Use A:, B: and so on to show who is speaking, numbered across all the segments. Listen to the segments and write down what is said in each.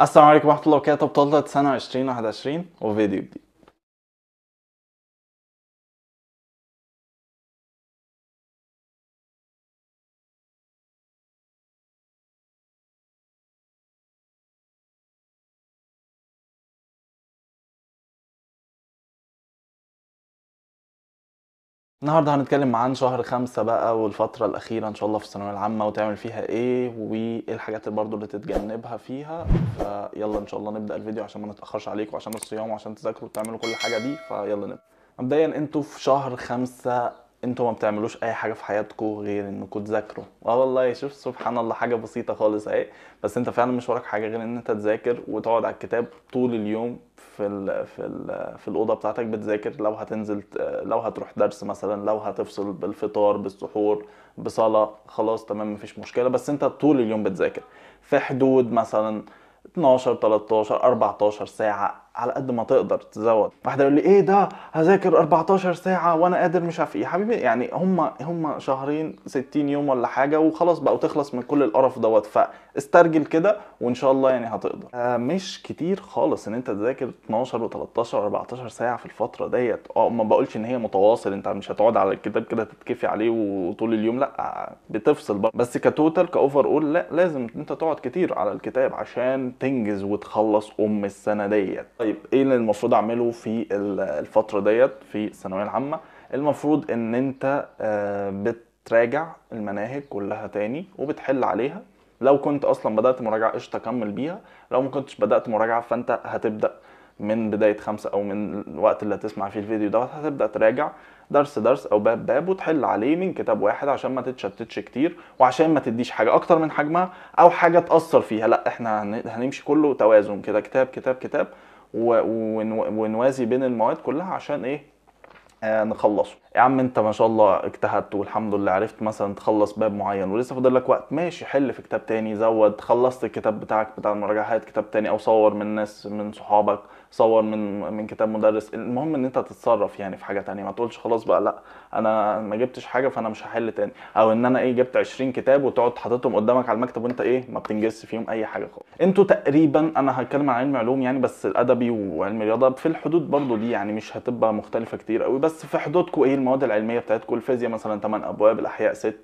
A: السلام عليكم ورحمه الله وبركاته بطولة سنه 2021 وفيديو جديد النهارده هنتكلم عن شهر خمسة بقى والفترة الأخيرة إن شاء الله في الثانوية العامة وتعمل فيها إيه وإيه الحاجات اللي برضه اللي تتجنبها فيها فيلا إن شاء الله نبدأ الفيديو عشان ما نتأخرش عليكم عشان الصيام وعشان تذاكروا وتعملوا كل الحاجة دي فيلا نبدأ مبدئيا انتوا في شهر خمسة انتوا ما بتعملوش اي حاجه في حياتكم غير انكم تذاكروا اه والله شوف سبحان الله حاجه بسيطه خالص اهي بس انت فعلا مش وراك حاجه غير ان انت تذاكر وتقعد على الكتاب طول اليوم في الـ في الـ في الاوضه بتاعتك بتذاكر لو هتنزل لو هتروح درس مثلا لو هتفصل بالفطار بالسحور بصلاه خلاص تمام مفيش مشكله بس انت طول اليوم بتذاكر في حدود مثلا 12 13 14 ساعه على قد ما تقدر تزود واحد يقول لي ايه ده هذاكر 14 ساعه وانا قادر مش عارف ايه حبيبي يعني هم هم شهرين 60 يوم ولا حاجه وخلاص بقى وتخلص من كل القرف دوت فاسترجل كده وان شاء الله يعني هتقدر آه مش كتير خالص ان انت تذاكر 12 و13 و14 ساعه في الفتره ديت اه ما بقولش ان هي متواصل انت مش هتقعد على الكتاب كده تتكفي عليه وطول اليوم لا بتفصل بقى بس كتوتال كاوفر اول لا لازم انت تقعد كتير على الكتاب عشان تنجز وتخلص ام السنه ديت طيب ايه اللي المفروض اعمله في الفتره ديت في الثانويه العامه المفروض ان انت آه، بتراجع المناهج كلها تاني وبتحل عليها لو كنت اصلا بدات مراجعه قشطه كمل بيها لو ما كنتش بدات مراجعه فانت هتبدا من بدايه خمسة او من الوقت اللي هتسمع فيه الفيديو دوت هتبدا تراجع درس درس او باب باب وتحل عليه من كتاب واحد عشان ما تتشتتش كتير وعشان ما تديش حاجه اكتر من حجمها او حاجه تاثر فيها لا احنا هنمشي كله توازن كده كتاب كتاب كتاب ونوازي بين المواد كلها عشان ايه آه نخلصه يا عم انت ما شاء الله اجتهدت والحمد لله عرفت مثلا تخلص باب معين ولسه فاضل لك وقت ماشي حل في كتاب تاني زود خلصت الكتاب بتاعك بتاع المراجعات كتاب تاني او صور من ناس من صحابك صور من من كتاب مدرس المهم ان انت تتصرف يعني في حاجه تانية ما تقولش خلاص بقى لا انا ما جبتش حاجه فانا مش هحل تاني او ان انا ايه جبت 20 كتاب وتقعد حاططهم قدامك على المكتب وانت ايه ما بتنجزش فيهم اي حاجه خالص انتوا تقريبا انا هتكلم عن علم علوم يعني بس الادبي وعلم الرياضه في الحدود برضو دي يعني مش هتبقى مختلفه كتير قوي بس في حدودكم ايه المواد العلميه بتاعتكم الفيزياء مثلا 8 ابواب الاحياء 6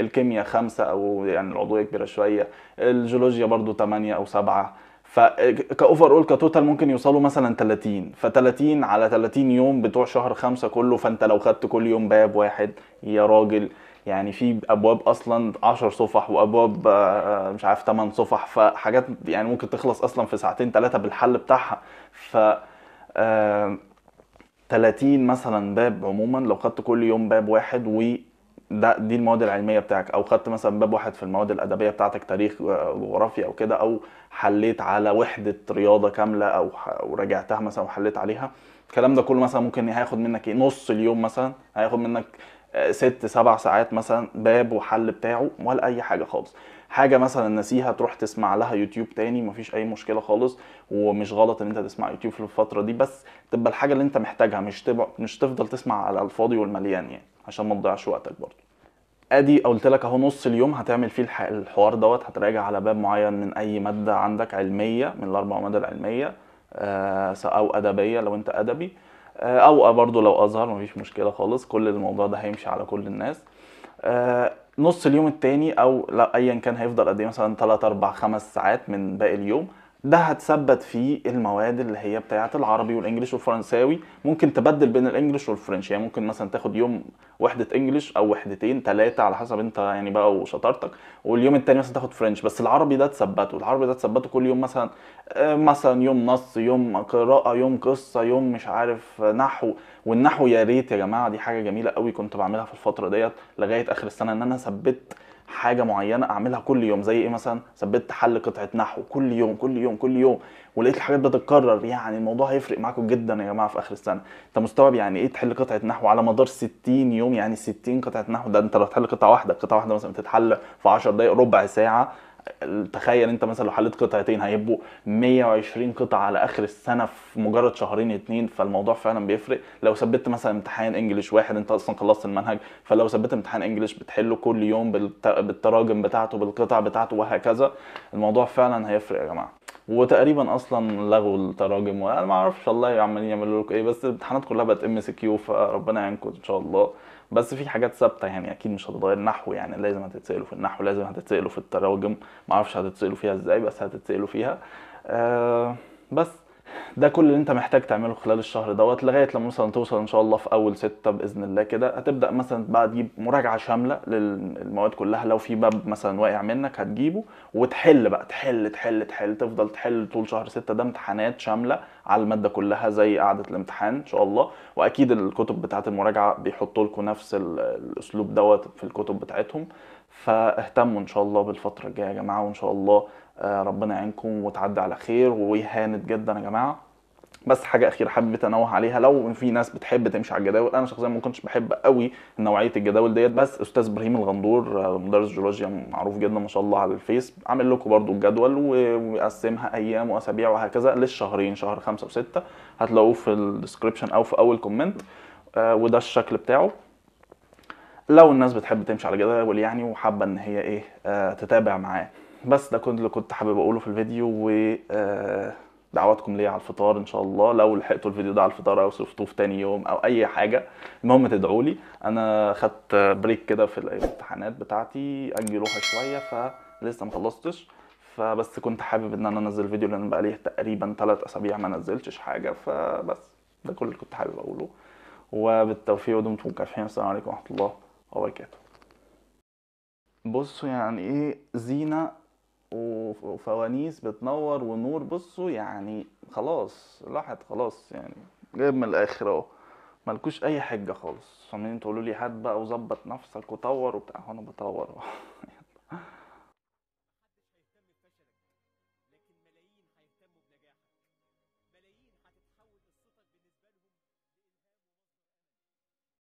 A: الكيمياء 5 او يعني العضويه كبيره شويه الجيولوجيا برضو 8 او 7 فكاوفر اول كتوتال ممكن يوصلوا مثلا 30 ف30 على 30 يوم بتوع شهر خمسة كله فانت لو خدت كل يوم باب واحد يا راجل يعني في ابواب اصلا 10 صفح وابواب آه، آه، مش عارف 8 صفح فحاجات يعني ممكن تخلص اصلا في ساعتين ثلاثه بالحل بتاعها ف 30 مثلا باب عموما لو خدت كل يوم باب واحد و ده دي المواد العلميه بتاعك او خدت مثلا باب واحد في المواد الادبيه بتاعتك تاريخ آه، جغرافيا او كده او حليت على وحده رياضه كامله او راجعتها مثلا وحليت عليها الكلام ده كله مثلا ممكن هياخد منك ايه نص اليوم مثلا هياخد منك آه، ست سبع ساعات مثلا باب وحل بتاعه ولا اي حاجه خالص حاجه مثلا نسيها تروح تسمع لها يوتيوب تاني مفيش اي مشكله خالص ومش غلط ان انت تسمع يوتيوب في الفتره دي بس تبقى الحاجه اللي انت محتاجها مش تبقى مش تفضل تسمع على الفاضي والمليان يعني عشان ما تضيعش وقتك برضه ادي قلت لك اهو نص اليوم هتعمل فيه الحوار دوت هتراجع على باب معين من اي ماده عندك علميه من الاربع ماده العلميه آه، او ادبيه لو انت ادبي آه، او برضه لو ازهر مفيش مشكله خالص كل الموضوع ده هيمشي على كل الناس آه، نص اليوم التاني او لا ايا كان هيفضل قد ايه مثلا 3 4 5 ساعات من باقي اليوم ده هتثبت فيه المواد اللي هي بتاعه العربي والانجليش والفرنساوي ممكن تبدل بين الانجليش والفرنش يعني ممكن مثلا تاخد يوم وحده انجليش او وحدتين ثلاثه على حسب انت يعني بقى وشطارتك واليوم التاني مثلا تاخد فرنش بس العربي ده تثبته العربي ده تثبته كل يوم مثلا آه، مثلا يوم نص يوم قراءه يوم قصه يوم مش عارف نحو والنحو يا ريت يا جماعه دي حاجه جميله قوي كنت بعملها في الفتره ديت لغايه اخر السنه ان انا ثبت حاجه معينه اعملها كل يوم زي ايه مثلا ثبت حل قطعه نحو كل يوم كل يوم كل يوم ولقيت الحاجات بتتكرر يعني الموضوع هيفرق معاكم جدا يا جماعه في اخر السنه انت مستوعب يعني ايه تحل قطعه نحو على مدار 60 يوم يعني 60 قطعه نحو ده انت لو تحل قطعه واحده قطعه واحده مثلا بتتحل في 10 دقائق ربع ساعه تخيل انت مثلا لو حليت قطعتين هيبقوا 120 قطعه على اخر السنه في مجرد شهرين اتنين فالموضوع فعلا بيفرق لو ثبت مثلا امتحان انجليش واحد انت اصلا خلصت المنهج فلو ثبت امتحان انجليش بتحله كل يوم بالتراجم بتاعته بالقطع بتاعته وهكذا الموضوع فعلا هيفرق يا جماعه وتقريبا اصلا لغوا التراجم وانا ما اعرفش والله عمالين يعملوا لكم ايه بس الامتحانات كلها بقت ام سي كيو فربنا يعينكم ان شاء الله بس في حاجات ثابته يعني اكيد مش هتتغير نحو يعني لازم هتتسالوا في النحو لازم هتتسالوا في التراجم ما اعرفش هتتسالوا فيها ازاي بس هتتسالوا فيها آه بس ده كل اللي انت محتاج تعمله خلال الشهر دوت لغايه لما مثلا توصل ان شاء الله في اول ستة باذن الله كده هتبدا مثلا بقى تجيب مراجعه شامله للمواد كلها لو في باب مثلا واقع منك هتجيبه وتحل بقى تحل تحل تحل تفضل تحل طول شهر ستة ده امتحانات شامله على الماده كلها زي قعده الامتحان ان شاء الله واكيد الكتب بتاعه المراجعه بيحطوا لكم نفس الاسلوب دوت في الكتب بتاعتهم فاهتموا ان شاء الله بالفتره الجايه يا جماعه وان شاء الله آه، ربنا يعينكم وتعدي على خير وهانت جدا يا جماعه بس حاجه اخيره حابب انوه عليها لو في ناس بتحب تمشي على الجداول انا شخصيا ما كنتش بحب قوي نوعيه الجداول ديت بس استاذ ابراهيم الغندور آه، مدرس جيولوجيا معروف جدا ما شاء الله على الفيس عامل لكم برده الجدول ويقسمها ايام واسابيع وهكذا للشهرين شهر خمسة وستة هتلاقوه في الديسكربشن او في اول كومنت آه، وده الشكل بتاعه لو الناس بتحب تمشي على جداول يعني وحابه ان هي ايه تتابع معاه بس ده كنت اللي كنت حابب اقوله في الفيديو و آه، دعواتكم ليا على الفطار ان شاء الله لو لحقتوا الفيديو ده على الفطار او شفتوه في تاني يوم او اي حاجه المهم تدعوا لي انا خدت بريك كده في الامتحانات بتاعتي اجلوها شويه فلسه ما خلصتش فبس كنت حابب ان انا انزل فيديو لان بقالي تقريبا 3 اسابيع ما نزلتش حاجه فبس ده كل اللي كنت حابب اقوله وبالتوفيق ودمتم كافيين السلام عليكم ورحمه الله وبركاته بصوا يعني ايه زينه وفوانيس بتنور ونور بصوا يعني خلاص راحت خلاص يعني جايب من الاخر اهو ملكوش اي حجه خالص عمالين تقولوا لي هات بقى وظبط نفسك وطور وبتاع انا بطور